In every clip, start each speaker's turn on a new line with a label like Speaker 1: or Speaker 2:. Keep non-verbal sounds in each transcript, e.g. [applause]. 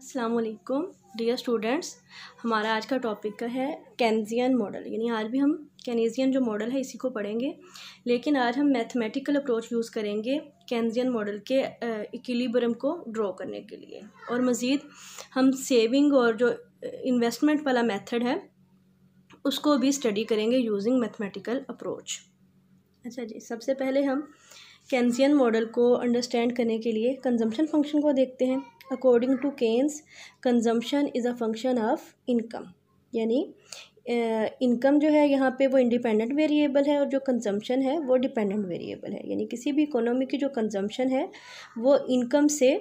Speaker 1: असलकुम dear students हमारा आज का टॉपिक है कैनजियन मॉडल यानी आज भी हम कैनेजियन जो मॉडल है इसी को पढ़ेंगे लेकिन आज हम मैथमेटिकल अप्रोच यूज़ करेंगे कैनजियन मॉडल के इक्लीबरम को ड्रॉ करने के लिए और मज़ीद हम सेविंग और जो इन्वेस्टमेंट वाला मेथड है उसको भी स्टडी करेंगे यूजिंग मैथमेटिकल अप्रोच अच्छा जी सबसे पहले हम कैनजियन मॉडल को अंडरस्टैंड करने के लिए कंजम्पशन फंक्शन को देखते हैं according to Keynes consumption is a function of income यानी इनकम जो है यहाँ पे वो इंडिपेंडेंट वेरिएबल है और जो कंजम्पशन है वो डिपेंडेंट वेरिएबल है यानी किसी भी इकोनॉमी की जो कंजम्पशन है वो इनकम से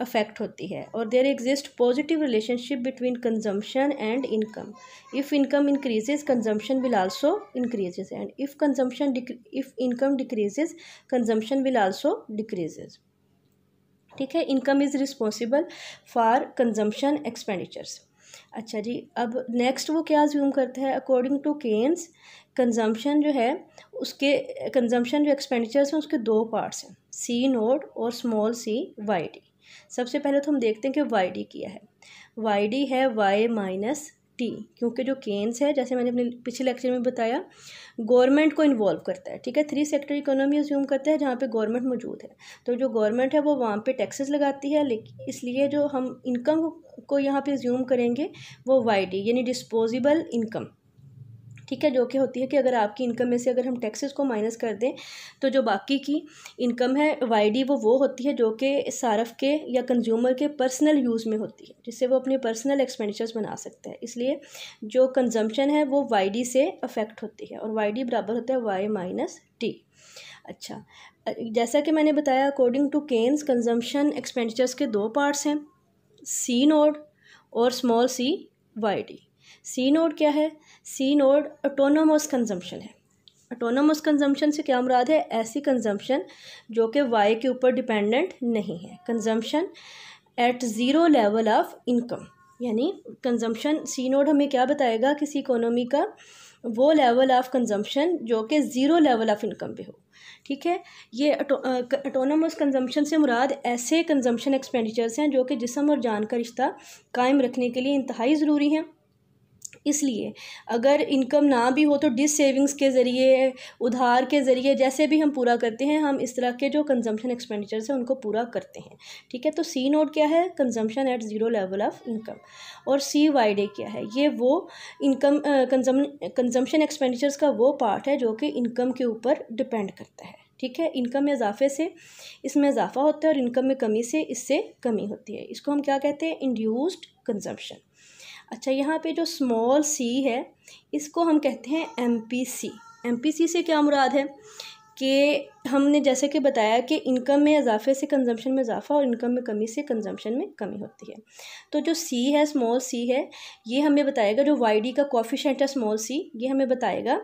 Speaker 1: अफेक्ट होती है और there exist positive relationship between consumption and income if income increases consumption will also increases and if consumption if income decreases consumption will also decreases ठीक है income is responsible for consumption expenditures अच्छा जी अब next वो क्या ज्यूम करता है according to Keynes consumption जो है उसके कंजम्पशन जो एक्सपेंडिचर्स हैं उसके दो पार्ट्स हैं सी नोट और स्मॉल सी वाई डी सबसे पहले तो हम देखते हैं कि वाई डी किया है वाई डी है वाई माइनस टी क्योंकि जो केन्स है जैसे मैंने अपने पिछले लेक्चर में बताया गवर्नमेंट को इन्वॉल्व करता है ठीक है थ्री सेक्टर इकोनॉमी अज्यूम करता है जहाँ पे गवर्नमेंट मौजूद है तो जो गवर्नमेंट है वो वहाँ पे टैक्सेस लगाती है लेकिन इसलिए जो हम इनकम को यहाँ पे ज्यूम करेंगे वो वाई यानी डिस्पोजिबल इनकम ठीक है जो कि होती है कि अगर आपकी इनकम में से अगर हम टैक्सेस को माइनस कर दें तो जो बाकी की इनकम है वाई वो वो होती है जो कि सारफ के या कंज्यूमर के पर्सनल यूज़ में होती है जिससे वो अपने पर्सनल एक्सपेंडिचर्स बना सकता है इसलिए जो कंजम्पशन है वो वाई से अफेक्ट होती है और वाई बराबर होता है वाई माइनस टी अच्छा जैसा कि मैंने बताया according to Keynes consumption expenditures के दो पार्ट्स हैं सी नोड और small C Y D C naught क्या है सी नोड ऑटोनोमस कंजम्पशन है ऑटोनोमस कंजम्पशन से क्या मुराद है ऐसी कंजम्पशन जो कि वाई के ऊपर डिपेंडेंट नहीं है consumption at zero level of income यानी कंजम्पशन सी नोड हमें क्या बताएगा किसी इकोनॉमी का वो लेवल ऑफ कंजम्पशन जो कि ज़ीरो लेवल ऑफ इनकम पे हो ठीक है ये ऑटोनोमस कंजम्पशन से मुराद ऐसे कंजम्पशन एक्सपेंडिचर्स हैं जो कि जिसम और जान का रिश्ता कायम रखने के लिए इंतहाई ज़रूरी हैं इसलिए अगर इनकम ना भी हो तो डिस सेविंग्स के ज़रिए उधार के ज़रिए जैसे भी हम पूरा करते हैं हम इस तरह के जो कंजम्पशन एक्सपेंडिचर्स हैं उनको पूरा करते हैं ठीक है तो सी नोट क्या है consumption at zero level of income और सी वाई डे क्या है ये वो इनकम कंजम्पशन एक्सपेंडिचर्स का वो पार्ट है जो कि इनकम के ऊपर डिपेंड करता है ठीक है इनकम में इजाफे से इसमें इजाफा होता है और इनकम में कमी से इससे कमी होती है इसको हम क्या कहते हैं इंड्यूस्ड कंजम्पशन अच्छा यहाँ पे जो स्मॉल सी है इसको हम कहते हैं M P C M P C से क्या मुराद है कि हमने जैसे कि बताया कि इनकम में इजाफे से कंजम्पशन में इजाफा और इनकम में कमी से कंजम्पशन में कमी होती है तो जो सी है स्मॉल सी है ये हमें बताएगा जो वाई डी का कॉफिशेंट है स्मॉल सी ये हमें बताएगा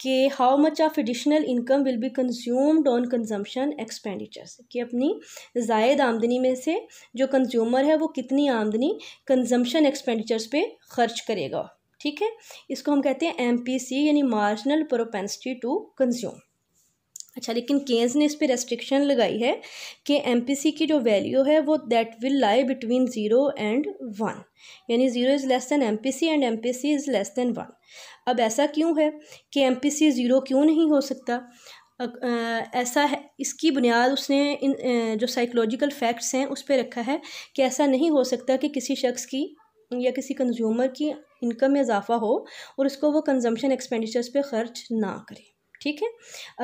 Speaker 1: कि how much of additional income will be consumed on consumption expenditures कि अपनी जायद आमदनी में से जो कंज्यूमर है वो कितनी आमदनी कंजम्पशन एक्सपेंडिचर्स पे खर्च करेगा ठीक है इसको हम कहते हैं एम पी सी यानी मार्जिनल प्रोपेंसिटी टू कंज्यूम अच्छा लेकिन केन्स ने इस पर रेस्ट्रिक्शन लगाई है कि एम पी सी की जो वैल्यू है वो that will lie between zero and one यानी zero is less than M P C and M P C is less than one अब ऐसा क्यों है कि एम पी सी ज़ीरो क्यों नहीं हो सकता ऐसा है इसकी बुनियाद उसने इन जो साइकोलॉजिकल फैक्ट्स हैं उस पर रखा है कि ऐसा नहीं हो सकता कि किसी शख्स की या किसी कंज्यूमर की इनकम में इजाफा हो और उसको वो कंजम्पशन एक्सपेंडिचर्स पे खर्च ना करे ठीक है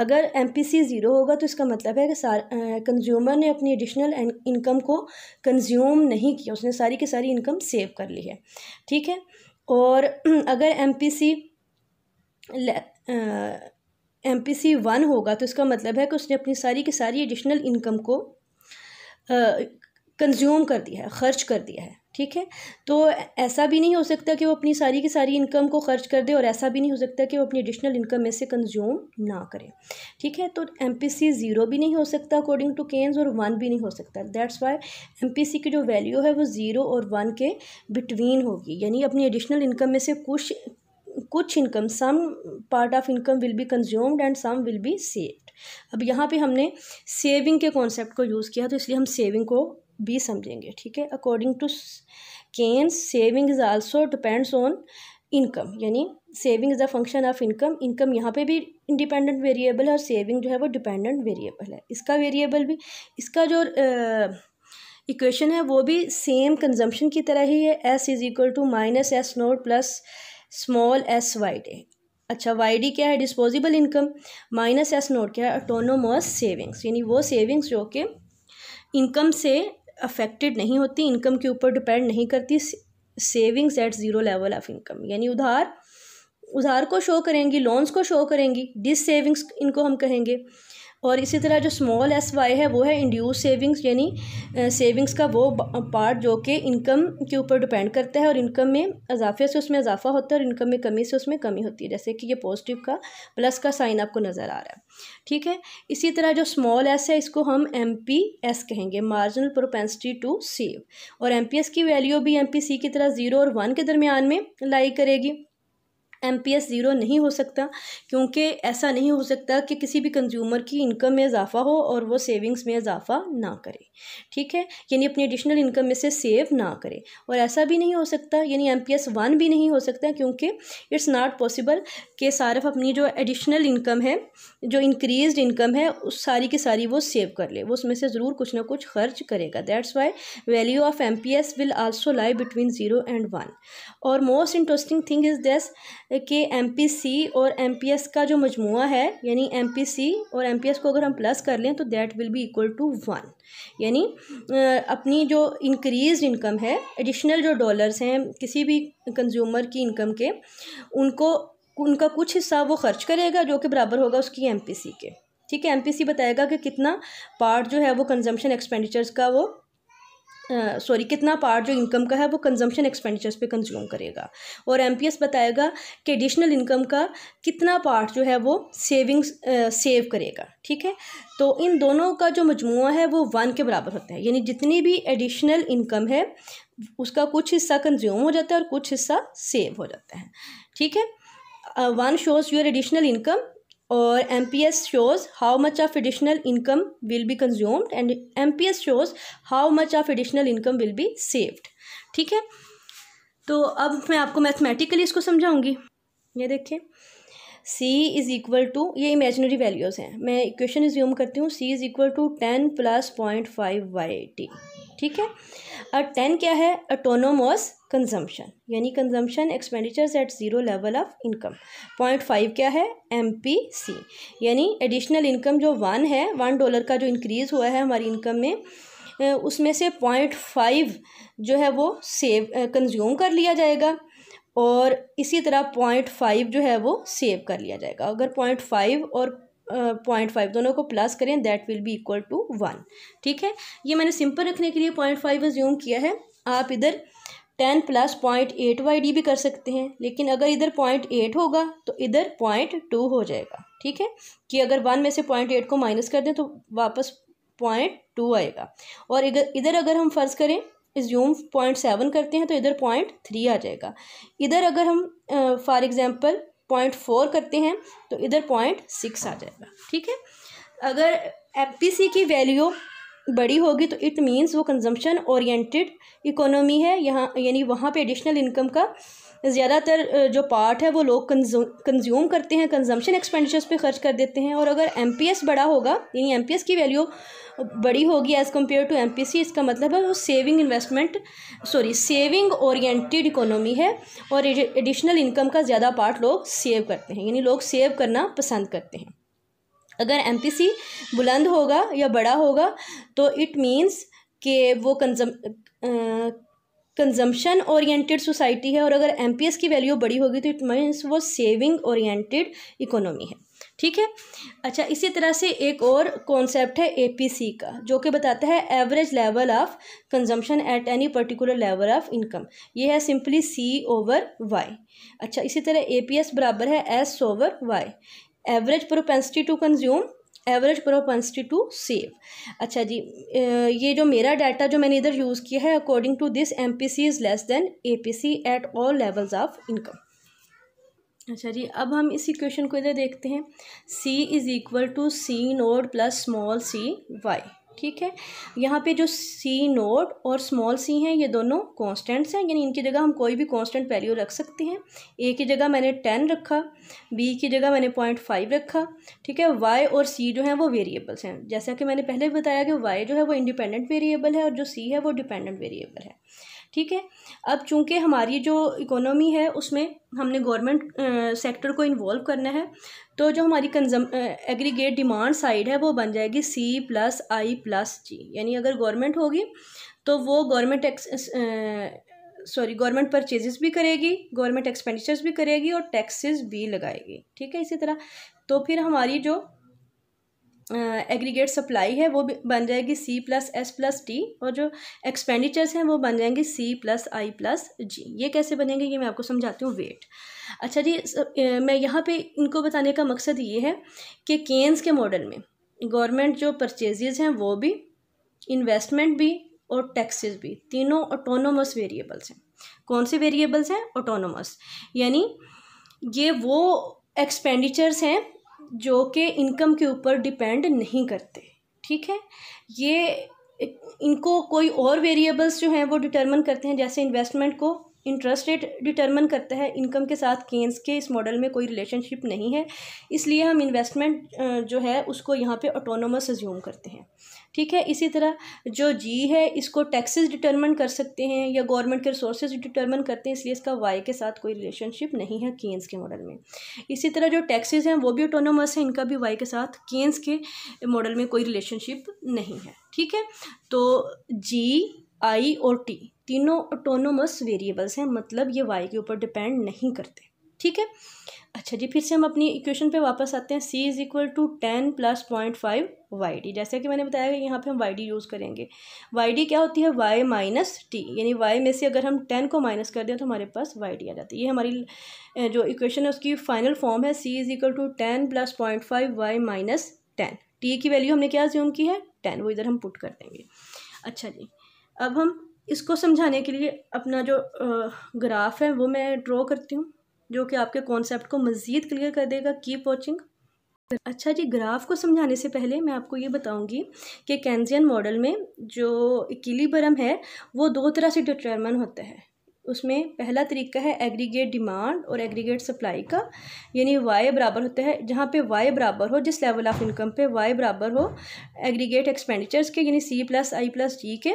Speaker 1: अगर एम पी सी ज़ीरो होगा तो इसका मतलब है कि सार कंज्यूमर ने अपनी एडिशनल इनकम को कंज्यूम नहीं किया उसने सारी की सारी इनकम सेव कर ली है ठीक है और [clears throat] अगर M P C M P C one होगा तो इसका मतलब है कि उसने अपनी सारी की सारी एडिशनल इनकम को कंज्यूम uh, कर दिया है खर्च कर दिया है ठीक है तो ऐसा भी नहीं हो सकता कि वो अपनी सारी की सारी इनकम को खर्च कर दे और ऐसा भी नहीं हो सकता कि वो अपनी एडिशनल इनकम में से कंज्यूम ना करे ठीक है तो एम पी सी ज़ीरो भी नहीं हो सकता अकॉर्डिंग टू केन्स और वन भी नहीं हो सकता that's why M P C की जो वैल्यू है वो ज़ीरो और वन के बिटवीन होगी यानी अपनी एडिशनल इनकम में से कुछ कुछ income some part of income will be consumed and some will be saved अब यहाँ पे हमने सेविंग के कॉन्सेप्ट को यूज़ किया तो इसलिए हम सेविंग को भी समझेंगे ठीक है according to Keynes saving is also depends on income यानी saving is a function of income income यहाँ पे भी इंडिपेंडेंट वेरिएबल है और सेविंग जो है वो डिपेंडेंट वेरिएबल है इसका वेरिएबल भी इसका जो इक्वेशन है वो भी सेम कंजम्पशन की तरह ही है S is equal to minus S naught plus small S Y D अच्छा वाई डी क्या है disposable income minus S naught क्या है ऑटोनोमस सेविंग्स यानी वो सेविंग्स जो कि इनकम से अफेक्टेड नहीं होती इनकम के ऊपर डिपेंड नहीं करती savings at zero level of income यानी उधार उधार को शो करेंगी लोन्स को शो करेंगी डिस सेविंग्स इनको हम कहेंगे और इसी तरह जो स्मॉल एस वाई है वो है इंड्यूस सेविंग्स यानी सेविंग्स का वो पार्ट जो कि इनकम के ऊपर डिपेंड करता है और इनकम में इजाफे से उसमें इजाफा होता है और इनकम में कमी से उसमें कमी होती है जैसे कि ये पॉजिटिव का प्लस का साइन आपको नज़र आ रहा है ठीक है इसी तरह जो स्मॉल एस है इसको हम एम पी एस कहेंगे मार्जिनल प्रोपेंसिटी टू सेव और एम पी एस की वैल्यू भी एम पी सी की तरह ज़ीरो और वन के दरमियान में लाई करेगी एम पी एस ज़ीरो नहीं हो सकता क्योंकि ऐसा नहीं हो सकता कि किसी भी कंज्यूमर की इनकम में इजाफा हो और वो सेविंग्स में इजाफा ना करे ठीक है यानी अपनी एडिशनल इनकम में से सेव ना करे और ऐसा भी नहीं हो सकता यानी एम पी एस वन भी नहीं हो सकता क्योंकि इट्स नॉट पॉसिबल कि सार्फ अपनी जो एडिशनल इनकम है जो इंक्रीज इनकम है उस सारी की सारी वो सेव कर ले वो उसमें से ज़रूर कुछ ना कुछ खर्च करेगा that's why value of M P S will also lie between zero and one और most interesting thing is that's कि एम पी सी और एम पी एस का जो मजमु है यानी एम पी सी और एम पी एस को अगर हम प्लस कर लें तो that will be equal to one यानी अपनी जो इंक्रीज इनकम है एडिशनल जो डॉलर्स हैं किसी भी कंज्यूमर की इनकम के उनको उनका कुछ हिस्सा वो खर्च करेगा जो कि बराबर होगा उसकी एम पी सी के ठीक है एम पी सी बताएगा कि कितना पार्ट जो है वो कंजम्पशन एक्सपेंडिचर्स का वो सॉरी कितना पार्ट जो इनकम का है वो कंजम्पशन एक्सपेंडिचर्स पे कंज्यूम करेगा और एमपीएस बताएगा कि एडिशनल इनकम का कितना पार्ट जो है वो सेविंग्स सेव uh, करेगा ठीक है तो इन दोनों का जो मजमू है वो वन के बराबर होता है यानी जितनी भी एडिशनल इनकम है उसका कुछ हिस्सा कंज्यूम हो जाता है और कुछ हिस्सा सेव हो जाता है ठीक है one shows your additional income और M P S shows how much of additional income will be consumed and M P S shows how much of additional income will be saved ठीक है तो अब मैं आपको मैथमेटिकली इसको समझाऊंगी ये देखिए सी इज़ इक्वल टू ये इमेजिनरी वैल्यूज़ हैं मैं इक्वेशन रिज्यूम करती हूँ C is equal to ten plus point five Y T ठीक है और टेन क्या है अटोनोमोस कंजम्पशन यानी consumption expenditures at zero level of income point five क्या है एम पी सी यानी एडिशनल इनकम जो वन है वन डॉलर का जो इंक्रीज़ हुआ है हमारी इनकम में उसमें से पॉइंट फाइव जो है वो सेव कंज्यूम कर लिया जाएगा और इसी तरह पॉइंट फाइव जो है वो सेव कर लिया जाएगा अगर पॉइंट फाइव और पॉइंट फाइव दोनों को प्लस करें that will be equal to one ठीक है ये मैंने सिंपल रखने के लिए पॉइंट फाइव अज्यूम किया है आप इधर ten plus point eight Y D भी कर सकते हैं लेकिन अगर इधर पॉइंट एट होगा तो इधर पॉइंट टू हो जाएगा ठीक है कि अगर वन में से पॉइंट एट को माइनस कर दें तो वापस पॉइंट टू आएगा और इधर इधर अगर हम फ़र्ज़ करें इज्यूम पॉइंट सेवन करते हैं तो इधर पॉइंट थ्री आ जाएगा इधर अगर हम फॉर एग्ज़ाम्पल पॉइंट फोर करते हैं तो इधर पॉइंट सिक्स आ जाएगा ठीक है अगर एफ की वैल्यू बड़ी होगी तो इट मीन्स वो कंजम्पशन ओरिएंटेड इकोनॉमी है यहाँ यानी वहाँ पे एडिशनल इनकम का ज़्यादातर जो पार्ट है वो लोग कंज्यूम करते हैं कंजम्पशन एक्सपेंडिचर्स पे खर्च कर देते हैं और अगर एम बड़ा होगा यानी एम की वैल्यू बड़ी होगी एज़ कम्पेयर टू एम इसका मतलब है वो saving investment sorry saving oriented economy है और एडिशनल इनकम का ज़्यादा पार्ट लोग सेव करते हैं यानी लोग सेव करना पसंद करते हैं अगर एम बुलंद होगा या बड़ा होगा तो इट मीन्स के वो कंजम कंजम्पशन ओरिएंटेड सोसाइटी है और अगर एम की वैल्यू बड़ी होगी तो इट मीन्स वो सेविंग ओरिएंटेड इकोनॉमी है ठीक है अच्छा इसी तरह से एक और कॉन्सेप्ट है सी का जो कि बताता है average level of consumption at any particular level of income ये है सिंपली सी ओवर वाई अच्छा इसी तरह एस बराबर है S over Y average propensity to consume average propensity to save अच्छा जी ये जो मेरा डाटा जो मैंने इधर यूज़ किया है according to this M P C is less than A P C at all levels of income अच्छा जी अब हम इसी क्वेश्चन को इधर देखते हैं C is equal to C naught plus small C Y ठीक है यहाँ पे जो सी नोट और स्मॉल सी हैं ये दोनों कांस्टेंट्स हैं यानी इनकी जगह हम कोई भी कांस्टेंट वैल्यू रख सकते हैं ए की जगह मैंने टेन रखा बी की जगह मैंने पॉइंट फाइव रखा ठीक है वाई और सी जो है वो वेरिएबल्स हैं जैसा कि मैंने पहले बताया कि वाई जो है वो इंडिपेंडेंट वेरिएबल है और जो सी है वो डिपेंडेंट वेरिएबल है ठीक है अब चूंकि हमारी जो इकोनॉमी है उसमें हमने गवर्नमेंट सेक्टर को इन्वॉल्व करना है तो जो हमारी कंजम एग्रीगेट डिमांड साइड है वो बन जाएगी C plus I plus G यानी अगर गवर्नमेंट होगी तो वो गवर्नमेंट सॉरी गवर्नमेंट परचेजेस भी करेगी गवर्नमेंट एक्सपेंडिचर्स भी करेगी और टैक्सेस भी लगाएगी ठीक है इसी तरह तो फिर हमारी जो एग्रीगेट सप्लाई है वो बन जाएगी C plus S plus T और जो एक्सपेंडिचर्स हैं वो बन जाएंगे सी प्लस आई प्लस जी ये कैसे बनेंगे ये मैं आपको समझाती हूँ वेट अच्छा जी मैं यहाँ पे इनको बताने का मकसद ये है कि केन्स के मॉडल में गवर्नमेंट जो परचेजेज हैं वो भी इन्वेस्टमेंट भी और टैक्सेस भी तीनों ऑटोनोमस वेरिएबल्स हैं कौन से वेरिएबल्स हैं ऑटोनोमस यानी ये वो एक्सपेंडिचर्स हैं जो कि इनकम के ऊपर डिपेंड नहीं करते ठीक है ये इनको कोई और वेरिएबल्स जो हैं वो डिटरमिन करते हैं जैसे इन्वेस्टमेंट को इंटरेस्ट रेट डिटरमिन करता है इनकम के साथ केन्स के इस मॉडल में कोई रिलेशनशिप नहीं है इसलिए हम इन्वेस्टमेंट जो है उसको यहाँ पे ऑटोनोमस एज्यूम करते हैं ठीक है इसी तरह जो जी है इसको टैक्सेस डिटरमिन कर सकते हैं या गवर्नमेंट के रिसोर्सेज डिटरमिन करते हैं इसलिए इसका वाई के साथ कोई रिलेशनशिप नहीं है केन्स के मॉडल में इसी तरह जो टैक्सेस हैं वो भी ऑटोनोमस हैं इनका भी वाई के साथ केन्स के मॉडल में कोई रिलेशनशिप नहीं है ठीक है तो जी आई और टी तीनों ऑटोनोमस वेरिएबल्स हैं मतलब ये वाई के ऊपर डिपेंड नहीं करते ठीक है अच्छा जी फिर से हम अपनी इक्वेशन पे वापस आते हैं C is equal to ten plus point five Y D जैसे कि मैंने बताया कि यहाँ पे हम वाई डी यूज़ करेंगे वाई डी क्या होती है वाई माइनस टी यानी वाई में से अगर हम टेन को माइनस कर दें तो हमारे पास वाई डी आ जाती है ये हमारी जो इक्वेशन है उसकी फाइनल फॉर्म है C is equal to ten plus point five Y minus ten T की वैल्यू हमने क्या ज्यूम की है टेन वो इधर हम पुट कर देंगे अच्छा जी अब हम इसको समझाने के लिए अपना जो ग्राफ है वो मैं ड्रॉ करती हूँ जो कि आपके कॉन्सेप्ट को मज़ीद क्लियर कर देगा कीप वॉचिंग अच्छा जी ग्राफ को समझाने से पहले मैं आपको ये बताऊंगी कि कैंजियन मॉडल में जो इक्लीबरम है वो दो तरह से डिटरमन होता है उसमें पहला तरीका है एग्रीगेट डिमांड और एग्रीगेट सप्लाई का यानी वाई बराबर होता है जहाँ पे वाई बराबर हो जिस लेवल ऑफ इनकम पे वाई बराबर हो एग्रीगेट एक्सपेंडिचर्स के यानी सी प्लस आई प्लस जी के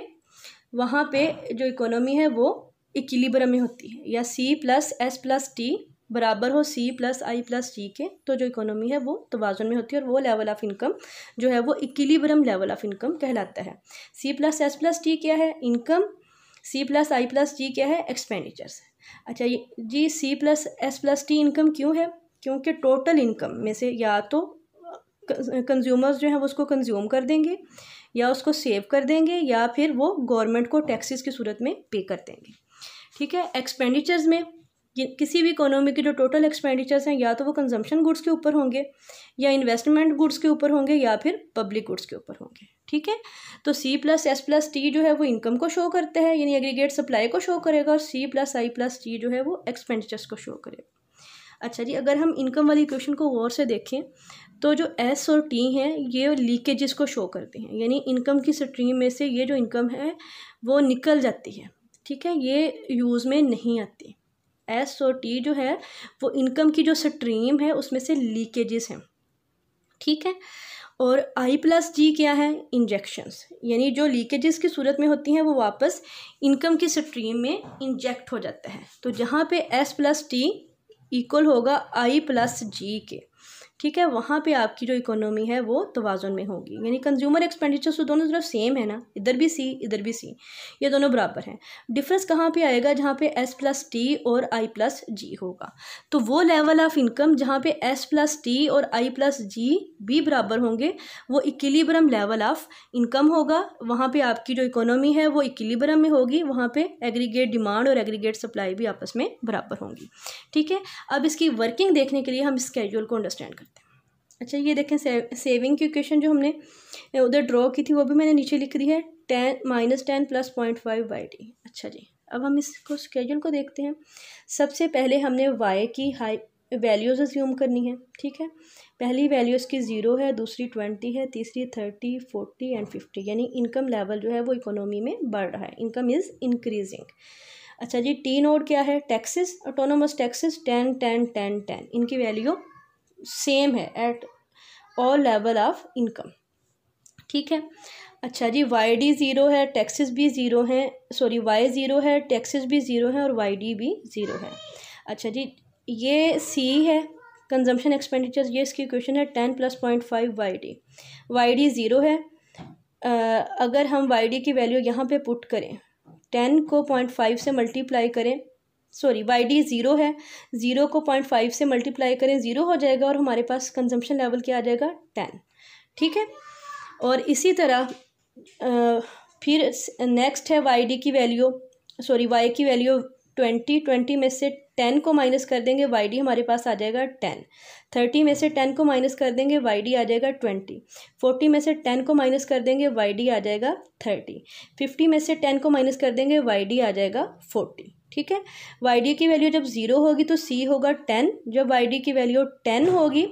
Speaker 1: वहाँ पे जो इकोनॉमी है वो इक्लिब्रम में होती है या C plus S plus T बराबर हो सी प्लस आई प्लस जी के तो जो इकोनॉमी है वो तोजन में होती है और वो लेवल ऑफ़ इनकम जो है वो इक्लिब्रम लेवल ऑफ़ इनकम कहलाता है C plus S plus T क्या है income C plus I plus G क्या है एक्सपेंडिचर्स अच्छा ये जी C plus S plus T income क्यों है क्योंकि टोटल इनकम में से या तो कंज्यूमर्स जो हैं वो उसको कंज्यूम कर देंगे या उसको सेव कर देंगे या फिर वो गवर्नमेंट को टैक्सेस की सूरत में पे कर देंगे ठीक है एक्सपेंडिचर्स में किसी भी इकोनॉमी के जो टोटल एक्सपेंडिचर्स हैं या तो वो कंजम्पशन गुड्स के ऊपर होंगे या इन्वेस्टमेंट गुड्स के ऊपर होंगे या फिर पब्लिक गुड्स के ऊपर होंगे ठीक है तो C plus S plus T जो है वो इनकम को शो करते हैं यानी एग्रीगेट सप्लाई को शो करेगा और C plus I plus T जो है वो एक्सपेंडिचर्स को शो करेगा अच्छा जी अगर हम इनकम वाली क्वेश्चन को गौर से देखें तो जो एस और टी हैं ये लीकेजेस को शो करते हैं यानी इनकम की स्ट्रीम में से ये जो इनकम है वो निकल जाती है ठीक है ये यूज़ में नहीं आती एस और टी जो है वो इनकम की जो स्ट्रीम है उसमें से लीकेजेस हैं ठीक है और आई प्लस जी क्या है इंजेक्शंस यानी जो लीकेजेस की सूरत में होती हैं वो वापस इनकम की स्ट्रीम में इंजेक्ट हो जाता है तो जहाँ पे एस प्लस टी इक्वल होगा आई प्लस जी के ठीक है वहाँ पे आपकी जो इकोनॉमी है वो तोज़ुन में होगी यानी कंज्यूमर एक्सपेंडिचर्स तो दोनों तरफ सेम है ना इधर भी सी इधर भी सी ये दोनों बराबर हैं डिफरेंस कहाँ पे आएगा जहाँ पे एस प्लस टी और आई प्लस जी होगा तो वो लेवल ऑफ इनकम जहाँ पे एस प्लस टी और आई प्लस जी भी बराबर होंगे वो इक्लीबरम लेवल ऑफ इनकम होगा वहाँ पर आपकी जो इकोनॉमी है वो इक्लीबरम में होगी वहाँ पर एग्रीगेट डिमांड और एग्रीगेट सप्लाई भी आपस में बराबर होंगी ठीक है अब इसकी वर्किंग देखने के लिए हम इस को अंडरस्टैंड करते हैं अच्छा ये देखें से, सेविंग की इक्वेशन जो हमने उधर ड्रॉ की थी वो भी मैंने नीचे लिख दी है ten minus ten plus point five Y D अच्छा जी अब हम इसको स्केजल को देखते हैं सबसे पहले हमने वाई की हाई वैल्यूज़ अज्यूम करनी है ठीक है पहली वैल्यू इसकी ज़ीरो है दूसरी ट्वेंटी है तीसरी थर्टी फोर्टी एंड फिफ्टी यानी इनकम लेवल जो है वो इकोनॉमी में बढ़ रहा है इनकम इज़ इंक्रीजिंग अच्छा जी टी नोड क्या है taxes autonomous taxes ten ten ten ten इनकी वैल्यू सेम है at all level of income ठीक है अच्छा जी वाई डी ज़ीरो है टैक्सेस भी ज़ीरो हैं सॉरी वाई ज़ीरो है टैक्सेस भी ज़ीरो हैं और वाई डी भी ज़ीरो है अच्छा जी ये सी है कंजम्पशन एक्सपेंडिचर ये इसकी क्वेश्चन है ten plus point five Y D Y D zero है आ, अगर हम वाई डी की वैल्यू यहाँ पे पुट करें टेन को पॉइंट फाइव से मल्टीप्लाई करें सॉरी वाई डी ज़ीरो है ज़ीरो को पॉइंट फाइव से मल्टीप्लाई करें ज़ीरो हो जाएगा और हमारे पास कंजम्पशन लेवल क्या आ जाएगा टेन ठीक है और इसी तरह आ, फिर नेक्स्ट है वाई डी की वैल्यू सॉरी वाई की वैल्यू ट्वेंटी ट्वेंटी में से टेन को माइनस कर देंगे वाई डी हमारे पास आ जाएगा टेन थर्टी में से टेन को माइनस कर देंगे वाई डी आ जाएगा ट्वेंटी फोर्टी में से टेन को माइनस कर देंगे वाई डी आ जाएगा थर्टी फिफ्टी में से टेन को माइनस कर देंगे वाई डी आ जाएगा फोर्टी ठीक है वाई डी की वैल्यू जब ज़ीरो होगी तो सी होगा टेन जब वाई डी की वैल्यू टेन होगी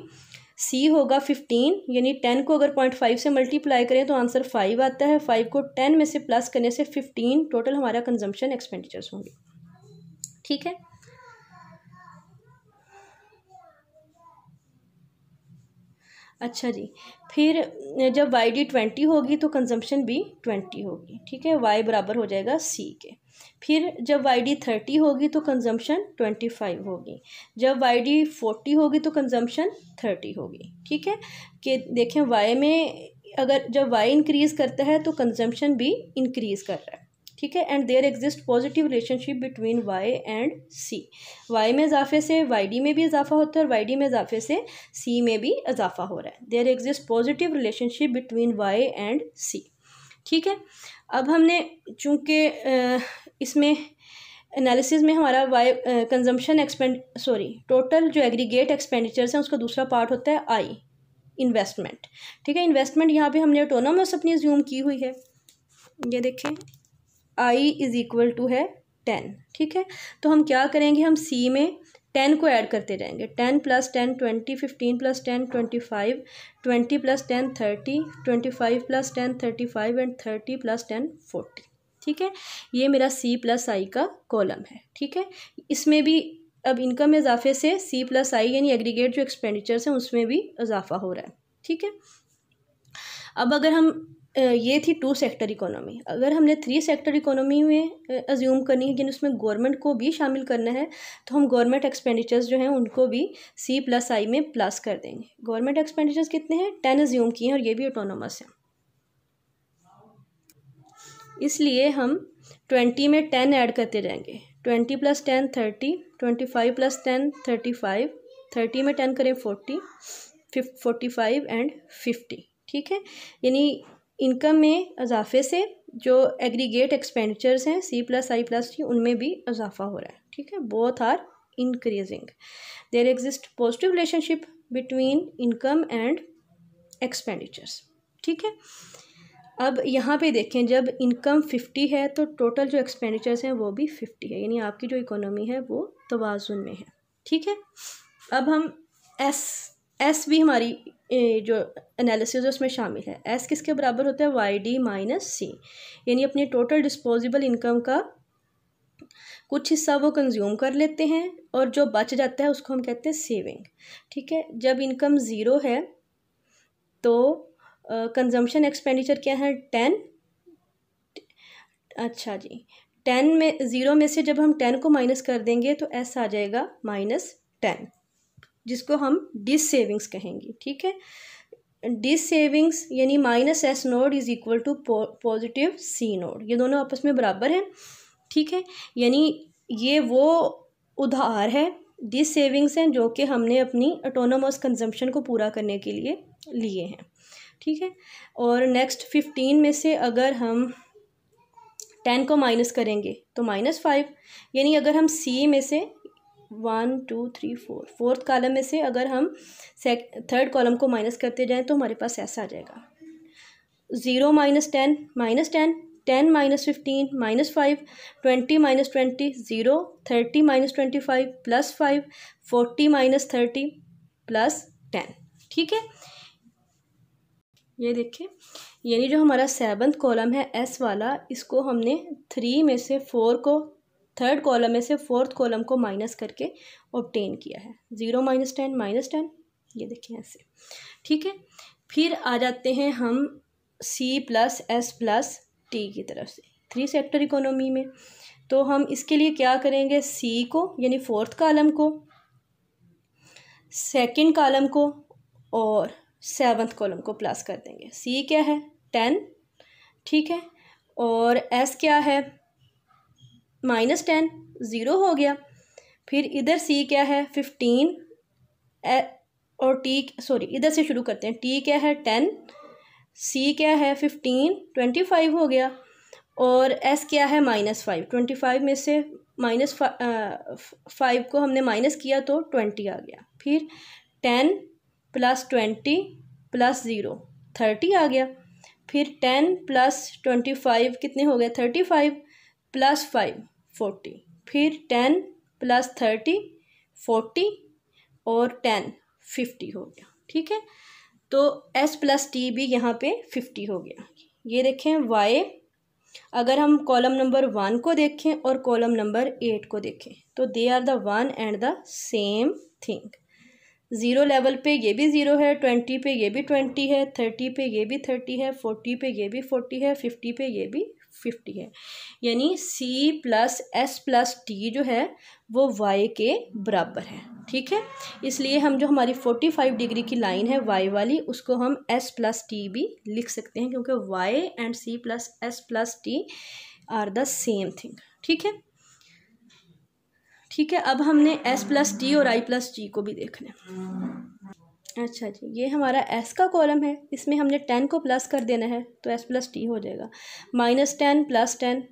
Speaker 1: सी होगा फिफ्टीन यानी टेन को अगर पॉइंट फाइव से मल्टीप्लाई करें तो आंसर फाइव आता है फाइव को टेन में से प्लस करने से फिफ्टीन टोटल हमारा कंजम्पशन एक्सपेंडिचर्स होंगे ठीक है अच्छा जी फिर जब वाई डी ट्वेंटी होगी तो कंजम्पशन भी ट्वेंटी होगी ठीक है वाई बराबर हो जाएगा सी के फिर जब वाई डी थर्टी होगी तो कंजम्पशन ट्वेंटी फाइव होगी जब वाई डी फोर्टी होगी तो कंजम्पशन थर्टी होगी ठीक है कि देखें वाई में अगर जब वाई इंक्रीज़ करता है तो कंजम्पशन भी इंक्रीज़ कर रहा है ठीक है and there exist positive relationship between Y and C Y में इजाफे से वाई डी में भी इजाफा होता है और वाई डी में इजाफे से सी में भी इजाफा हो रहा है there exist positive relationship between Y and C ठीक है अब हमने चूँकि इसमें एनालिसिस में हमारा Y consumption expend sorry total जो एग्रीगेट एक्सपेंडिचर्स हैं उसका दूसरा पार्ट होता है आई इन्वेस्टमेंट ठीक है इन्वेस्टमेंट यहाँ पे हमने ऑटोनोमस अपनी ज्यूम की हुई है ये देखें आई इज़ इक्वल टू है टेन ठीक है तो हम क्या करेंगे हम सी में टेन को ऐड करते जाएंगे ten plus ten twenty fifteen plus ten twenty five twenty plus ten thirty twenty five plus ten thirty five and thirty plus ten forty ठीक है ये मेरा सी प्लस आई का कॉलम है ठीक है इसमें भी अब इनकम इजाफे से सी प्लस आई यानी एग्रीगेट जो एक्सपेंडिचर्स हैं उसमें भी इजाफा हो रहा है ठीक है अब अगर हम ये थी टू सेक्टर इकोनॉमी अगर हमने थ्री सेक्टर इकोनॉमी में अज्यूम करनी है यानी उसमें गवर्नमेंट को भी शामिल करना है तो हम गवर्नमेंट एक्सपेंडिचर्स जो हैं उनको भी सी प्लस आई में प्लस कर देंगे गवर्नमेंट एक्सपेंडिचर्स कितने हैं टेन अज्यूम किए हैं और ये भी ऑटोनोमस हैं इसलिए हम ट्वेंटी में टेन ऐड करते जाएंगे twenty plus ten thirty twenty five plus ten thirty five thirty में टेन करें forty fif forty five and fifty ठीक है यानी इनकम में इजाफे से जो एग्रीगेट एक्सपेंडिचर्स हैं C plus I plus T उनमें भी इजाफा हो रहा है ठीक है both are increasing there exist positive relationship between income and expenditures ठीक है अब यहाँ पे देखें जब इनकम फिफ्टी है तो टोटल जो एक्सपेंडिचर्स हैं वो भी फिफ्टी है यानी आपकी जो इकोनॉमी है वो तोज़ुन में है ठीक है अब हम एस एस भी हमारी जो एनालिसिस उसमें शामिल है एस किसके बराबर होता है वाई डी माइनस सी यानी अपने टोटल डिस्पोजिबल इनकम का कुछ हिस्सा वो कंज्यूम कर लेते हैं और जो बच जाता है उसको हम कहते हैं सेविंग ठीक है जब इनकम ज़ीरो है तो कंजम्पशन एक्सपेंडिचर क्या है टेन अच्छा जी टेन में ज़ीरो में से जब हम टेन को माइनस कर देंगे तो एस आ जाएगा माइनस टेन जिसको हम डिस सेविंग्स कहेंगे ठीक है डिस सेविंग्स यानी minus S naught is equal to positive C naught ये दोनों आपस में बराबर हैं ठीक है यानी ये वो उधार है डिस सेविंग्स हैं जो कि हमने अपनी ऑटोनोमस कंजम्पशन को पूरा करने के लिए लिए हैं ठीक है और नेक्स्ट फिफ्टीन में से अगर हम टेन को माइनस करेंगे तो माइनस फाइव यानी अगर हम सी में से one two three four fourth column में से अगर हम थर्ड कॉलम को माइनस करते जाएं तो हमारे पास ऐसा आ जाएगा zero minus ten minus ten ten minus fifteen minus five twenty minus twenty zero thirty minus twenty five plus five forty minus thirty plus ten ठीक है ये देखिए यानी जो हमारा सेवन्थ कॉलम है एस वाला इसको हमने थ्री में से फोर को थर्ड कॉलम में से फोर्थ कॉलम को माइनस करके ऑप्टेन किया है zero minus ten minus ten ये देखिए ऐसे ठीक है फिर आ जाते हैं हम C plus S plus T की तरफ से थ्री सेक्टर इकोनॉमी में तो हम इसके लिए क्या करेंगे सी को यानी फोर्थ कॉलम को सेकेंड कॉलम को और सेवन्थ कॉलम को प्लस कर देंगे सी क्या है टेन ठीक है और एस क्या है माइनस टेन ज़ीरो हो गया फिर इधर सी क्या है फिफ्टीन और टी सॉरी इधर से शुरू करते हैं टी क्या है टेन सी क्या है फिफ्टीन ट्वेंटी फाइव हो गया और एस क्या है माइनस फाइव ट्वेंटी फाइव में से माइनस फाइव को हमने माइनस किया तो ट्वेंटी आ गया फिर ten plus twenty plus zero thirty आ गया फिर टेन प्लस ट्वेंटी फाइव कितने हो गए thirty five plus five forty फिर टेन प्लस थर्टी फोर्टी और टेन फिफ्टी हो गया ठीक है तो एस प्लस टी भी यहाँ पे फिफ्टी हो गया ये देखें वाई अगर हम कॉलम नंबर वन को देखें और कॉलम नंबर एट को देखें तो they are the one and the same thing zero level पे ये भी ज़ीरो है ट्वेंटी पे ये भी ट्वेंटी है थर्टी पे ये भी थर्टी है फोर्टी पे ये भी फोर्टी है फिफ्टी पे ये भी फिफ्टी है यानी C plus S plus T जो है वो वाई के बराबर है ठीक है इसलिए हम जो हमारी फोर्टी फाइव डिग्री की लाइन है वाई वाली उसको हम एस प्लस टी भी लिख सकते हैं क्योंकि Y and C plus S plus T are the same thing ठीक है ठीक है अब हमने एस प्लस टी और आई प्लस जी को भी देखना अच्छा जी ये हमारा एस का कॉलम है इसमें हमने टेन को प्लस कर देना है तो एस प्लस टी हो जाएगा minus ten plus ten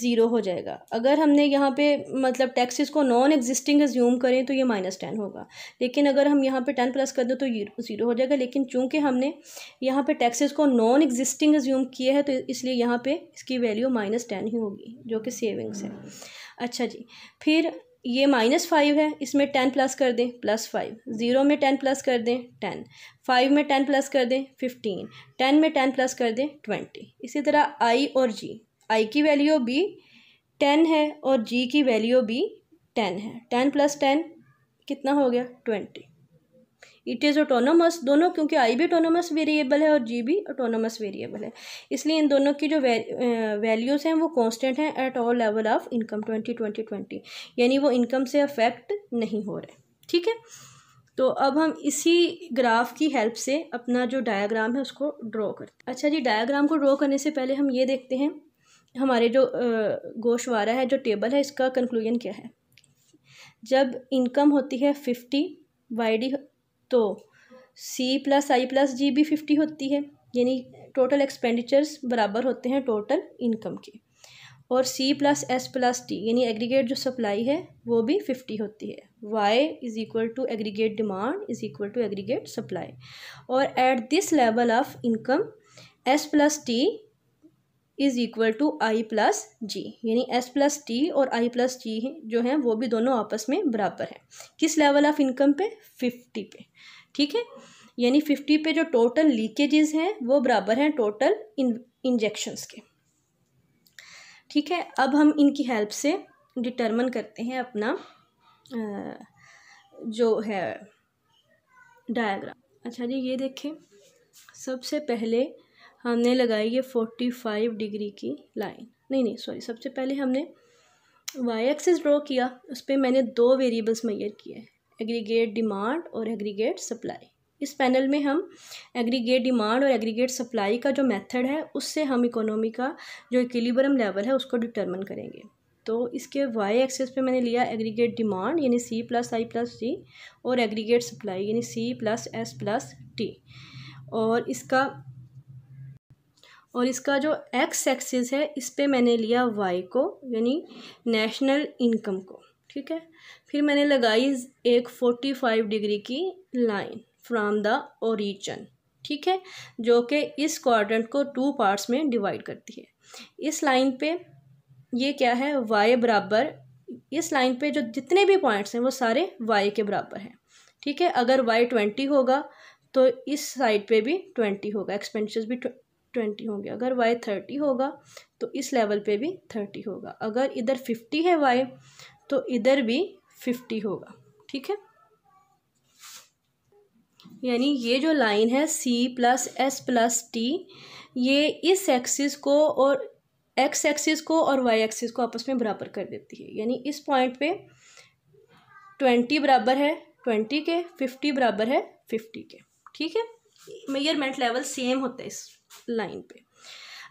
Speaker 1: zero हो जाएगा अगर हमने यहाँ पे मतलब टैक्सेस को नॉन एग्जिस्टिंग एज्यूम करें तो ये माइनस टेन होगा लेकिन अगर हम यहाँ पे टेन प्लस कर दें तो ज़ीरो हो जाएगा लेकिन चूंकि हमने यहाँ पे टैक्सेस को नॉन एग्जिस्टिंग एज्यूम किया है तो इसलिए यहाँ पे इसकी वैल्यू माइनस टेन ही होगी जो कि सेविंग्स है अच्छा जी फिर ये माइनस फाइव है इसमें टेन प्लस कर दें प्लस फाइव ज़ीरो में टेन प्लस कर दें टेन फाइव में टेन प्लस कर दें फिफ्टीन टेन में टेन प्लस कर दें ट्वेंटी इसी तरह आई और जी आई की वैल्यू भी टेन है और जी की वैल्यू भी टेन है टेन प्लस टेन कितना हो गया ट्वेंटी इट इज़ ऑटोनोमस दोनों क्योंकि आई भी ऑटोनोमस वेरिएबल है और जी भी ऑटोनोमस वेरिएबल है इसलिए इन दोनों की जो वैल्यूज़ हैं वो कॉन्स्टेंट हैं at all level of income twenty twenty twenty यानी वो इनकम से अफेक्ट नहीं हो रहे ठीक है तो अब हम इसी ग्राफ की हेल्प से अपना जो डायाग्राम है उसको ड्रॉ करते अच्छा जी डायाग्राम को ड्रॉ करने से पहले हम ये देखते हैं हमारे जो गोशवारा है जो टेबल है इसका कंक्लूजन क्या है जब इनकम होती है फिफ्टी वाई डी तो सी प्लस आई प्लस जी भी फिफ्टी होती है यानी टोटल एक्सपेंडिचर्स बराबर होते हैं टोटल इनकम के और C plus S plus T यानी एग्रीगेट जो सप्लाई है वो भी फिफ्टी होती है Y is equal to aggregate demand is equal to aggregate supply और at this level of income S plus T is equal to I plus G यानी S plus T और आई plus जी जो हैं वो भी दोनों आपस में बराबर हैं किस लेवल ऑफ इनकम पे फिफ्टी पे ठीक है यानी फिफ्टी पे जो टोटल लीकेजेस हैं वो बराबर हैं टोटल इन इंजेक्शन्स के ठीक है अब हम इनकी हेल्प से डिटर्मन करते हैं अपना जो है डायग्राम अच्छा जी ये देखें सबसे पहले हमने लगाई है फोर्टी फाइव डिग्री की लाइन नहीं नहीं सॉरी सबसे पहले हमने वाई एक्सेस ड्रॉ किया उस पर मैंने दो वेरिएबल्स मैयर किए हैं एग्रीगेट डिमांड और एग्रीगेट सप्लाई इस पैनल में हम एग्रीगेट डिमांड और एग्रीगेट सप्लाई का जो मेथड है उससे हम इकोनॉमी का जो इक्विलिब्रियम लेवल है उसको डिटरमिन करेंगे तो इसके वाई एक्सेस पे मैंने लिया एग्रीगेट डिमांड यानी C plus I plus T और एग्रीगेट सप्लाई यानी C plus S plus T और इसका और इसका जो एक्स एक्सिस है इस पर मैंने लिया वाई को यानी नेशनल इनकम को ठीक है फिर मैंने लगाई एक फोर्टी फाइव डिग्री की लाइन फ्राम द ओरिजन ठीक है जो कि इस क्वाड्रेंट को टू पार्ट्स में डिवाइड करती है इस लाइन पे ये क्या है वाई बराबर इस लाइन पे जो जितने भी पॉइंट्स हैं वो सारे वाई के बराबर हैं ठीक है अगर वाई ट्वेंटी होगा तो इस साइड पे भी ट्वेंटी होगा एक्सपेंडिचर्स भी ट्वेंटी होंगे अगर वाई थर्टी होगा तो इस लेवल पे भी थर्टी होगा अगर इधर फिफ्टी है वाई तो इधर भी फिफ्टी होगा ठीक है यानी ये जो लाइन है C plus S plus T ये इस एक्सिस को और एक्स एक्सिस को और वाई एक्सिस को आपस में बराबर कर देती है यानी इस पॉइंट पे ट्वेंटी बराबर है ट्वेंटी के फिफ्टी बराबर है फिफ्टी के ठीक है मेयरमेंट लेवल सेम होता है इस लाइन पे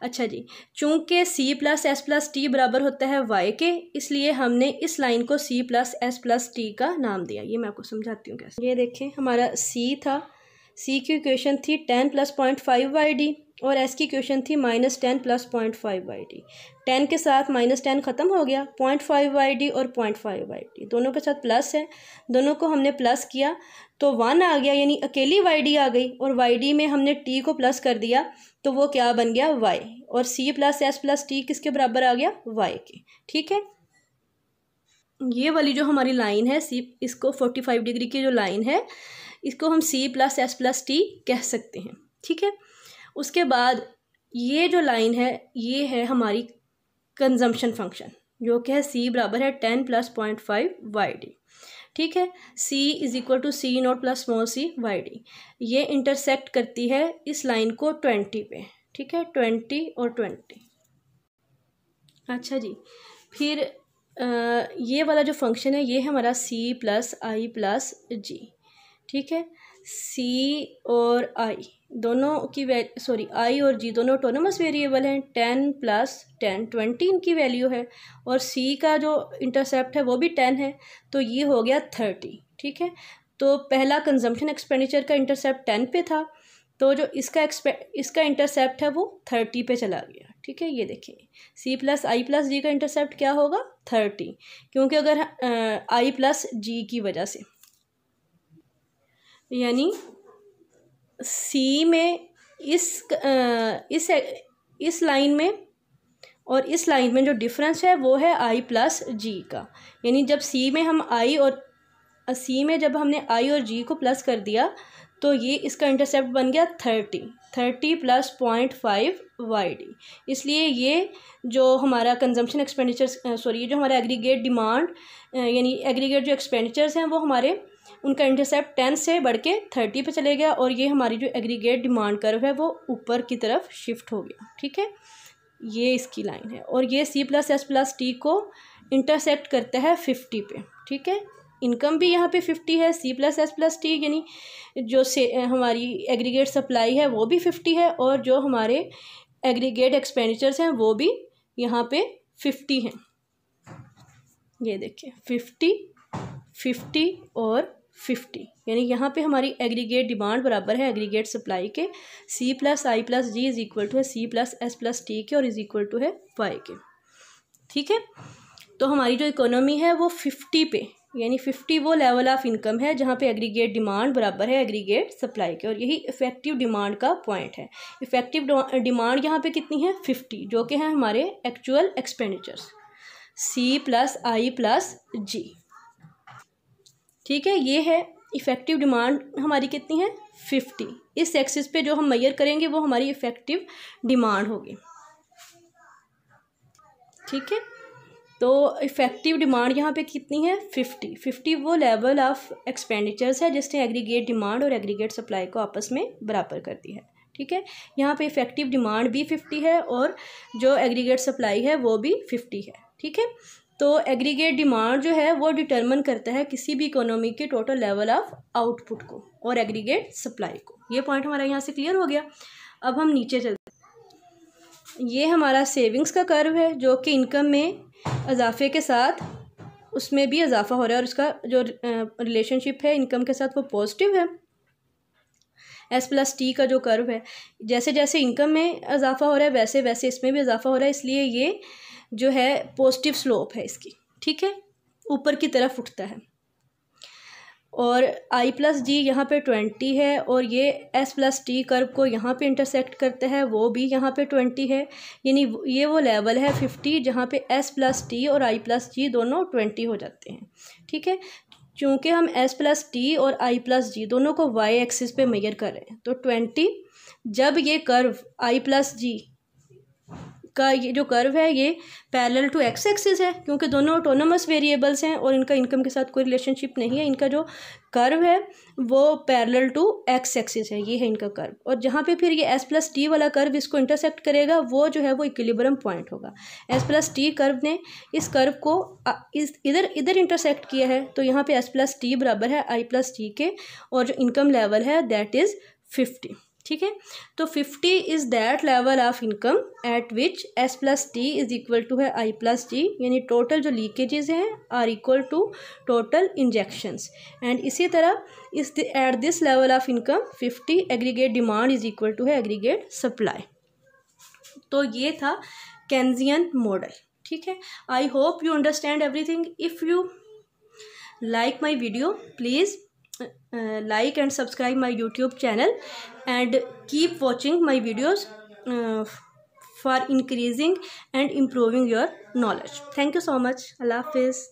Speaker 1: अच्छा जी चूँकि C plus S plus T बराबर होता है वाई के इसलिए हमने इस लाइन को C plus S plus T का नाम दिया ये मैं आपको समझाती हूँ कैसे ये देखें हमारा सी था सी की इक्वेशन थी ten plus point five Y D और एस की इक्वेशन थी minus ten plus point five Y D ten के साथ माइनस टेन ख़त्म हो गया पॉइंट फाइव वाई डी और पॉइंट फाइव वाई डी दोनों के साथ प्लस है दोनों को हमने प्लस किया तो वन आ गया यानी अकेली वाई डी आ गई और वाई डी में हमने टी को प्लस कर दिया तो वो क्या बन गया वाई और C plus S plus T किसके बराबर आ गया वाई के ठीक है ये वाली जो हमारी लाइन है सी इसको फोर्टी फाइव डिग्री की जो लाइन है इसको हम C plus S plus T कह सकते हैं ठीक है उसके बाद ये जो लाइन है ये है हमारी कंजम्पशन फंक्शन जो कि है सी बराबर है ten plus point five Y D ठीक है C is equal to C naught plus small C Y D ये इंटरसेक्ट करती है इस लाइन को ट्वेंटी पे ठीक है ट्वेंटी और ट्वेंटी अच्छा जी फिर आ, ये वाला जो फंक्शन है ये है हमारा सी प्लस आई प्लस जी ठीक है सी और आई दोनों की सॉरी आई और जी दोनों ऑटोनमस वेरिएबल हैं टेन प्लस टेन ट्वेंटी इनकी वैल्यू है और सी का जो इंटरसेप्ट है वो भी टेन है तो ये हो गया थर्टी ठीक है तो पहला कंजम्पशन एक्सपेंडिचर का इंटरसेप्ट टेन पे था तो जो इसका एक्सपे इसका इंटरसेप्ट है वो थर्टी पे चला गया ठीक है ये देखिए सी प्लस आई प्लस जी का इंटरसेप्ट क्या होगा थर्टी क्योंकि अगर आ, आई प्लस जी की वजह से यानी सी में इस इस इस लाइन में और इस लाइन में जो डिफरेंस है वो है आई प्लस जी का यानी जब सी में हम आई और सी में जब हमने आई और जी को प्लस कर दिया तो ये इसका इंटरसेप्ट बन गया thirty thirty plus point five Y D इसलिए ये जो हमारा कंजम्पशन एक्सपेंडिचर सॉरी ये जो हमारा एग्रीगेट डिमांड यानी एग्रीगेट जो एक्सपेंडिचर्स हैं वो हमारे उनका इंटरसेप्ट टेन से बढ़ के थर्टी पर चले गया और ये हमारी जो एग्रीगेट डिमांड कर्व है वो ऊपर की तरफ शिफ्ट हो गया ठीक है ये इसकी लाइन है और ये C plus S plus T को इंटरसेप्ट करता है फिफ्टी पे ठीक है इनकम भी यहाँ पे फिफ्टी है C plus S plus T यानी जो से हमारी एग्रीगेट सप्लाई है वो भी फिफ्टी है और जो हमारे एग्रीगेट एक्सपेंडिचर्स हैं वो भी यहाँ पे फिफ्टी हैं ये देखिए फिफ्टी फिफ्टी और फिफ्टी यानी यहाँ पे हमारी एग्रीगेट डिमांड बराबर है एग्रीगेट सप्लाई के C plus I plus G is equal to है C plus S plus T के और इज़ इक्वल टू है वाई के ठीक है तो हमारी जो इकोनॉमी है वो फिफ्टी पे यानी फिफ्टी वो लेवल ऑफ इनकम है जहाँ पे एग्रीगेट डिमांड बराबर है एग्रीगेट सप्लाई के और यही इफेक्टिव डिमांड का पॉइंट है इफेक्टिव डिमांड यहाँ पे कितनी है फिफ्टी जो कि है हमारे actual expenditures C plus I plus G ठीक है ये है इफ़ेक्टिव डिमांड हमारी कितनी है फिफ्टी इस एक्सिस पे जो हम मैयर करेंगे वो हमारी इफ़ेक्टिव डिमांड होगी ठीक है तो इफ़ेक्टिव डिमांड यहाँ पे कितनी है फिफ्टी फिफ्टी वो लेवल ऑफ एक्सपेंडिचर्स है जिसने एग्रीगेट डिमांड और एग्रीगेट सप्लाई को आपस में बराबर कर दी है ठीक है यहाँ पे इफ़ेक्टिव डिमांड भी फिफ्टी है और जो एग्रीगेट सप्लाई है वो भी फिफ्टी है ठीक है तो एग्रीगेट डिमांड जो है वो डिटरमिन करता है किसी भी इकोनॉमी के टोटल लेवल ऑफ आउटपुट को और एग्रीगेट सप्लाई को ये पॉइंट हमारा यहाँ से क्लियर हो गया अब हम नीचे चलते ये हमारा सेविंग्स का कर्व है जो कि इनकम में इजाफे के साथ उसमें भी इजाफा हो रहा है और उसका जो रिलेशनशिप है इनकम के साथ वो पॉजिटिव है एस प्लस टी का जो कर्व है जैसे जैसे इनकम में इजाफा हो रहा है वैसे वैसे इसमें भी इजाफा हो रहा है इसलिए ये जो है पॉजिटिव स्लोप है इसकी ठीक है ऊपर की तरफ उठता है और आई प्लस जी यहाँ पे ट्वेंटी है और ये एस प्लस टी कर्व को यहाँ पे इंटरसेक्ट करता है वो भी यहाँ पे ट्वेंटी है यानी ये वो लेवल है फिफ्टी जहाँ पे एस प्लस टी और आई प्लस जी दोनों ट्वेंटी हो जाते हैं ठीक है चूँकि हम एस प्लस टी और आई प्लस जी दोनों को वाई एक्सिस पे मैयर कर रहे हैं तो ट्वेंटी जब ये कर्व आई प्लस जी का ये जो कर्व है ये पैरेलल टू एक्स एक्सिस है क्योंकि दोनों ऑटोनोमस वेरिएबल्स हैं और इनका इनकम के साथ कोई रिलेशनशिप नहीं है इनका जो कर्व है वो पैरेलल टू एक्स एक्सिस है ये है इनका कर्व और जहाँ पे फिर ये एस प्लस टी वाला कर्व इसको इंटरसेक्ट करेगा वो जो है वो इक्विलिब्रियम पॉइंट होगा एस प्लस टी कर्व ने इस कर्व को इस इधर इधर इंटरसेक्ट किया है तो यहाँ पे एस प्लस टी बराबर है आई प्लस टी के और जो इनकम लेवल है दैट इज़ फिफ्टी ठीक है तो fifty is that level of income at which S plus T is equal to है आई प्लस जी यानी टोटल जो लीकेजेज हैं are equal to total injections and इसी तरह इस at this level of income fifty aggregate demand is equal to है aggregate supply तो ये था कैंजियन मॉडल ठीक है I hope you understand everything if you like my video please Uh, like and subscribe my youtube channel and keep watching my videos uh, for increasing and improving your knowledge thank you so much allah hafiz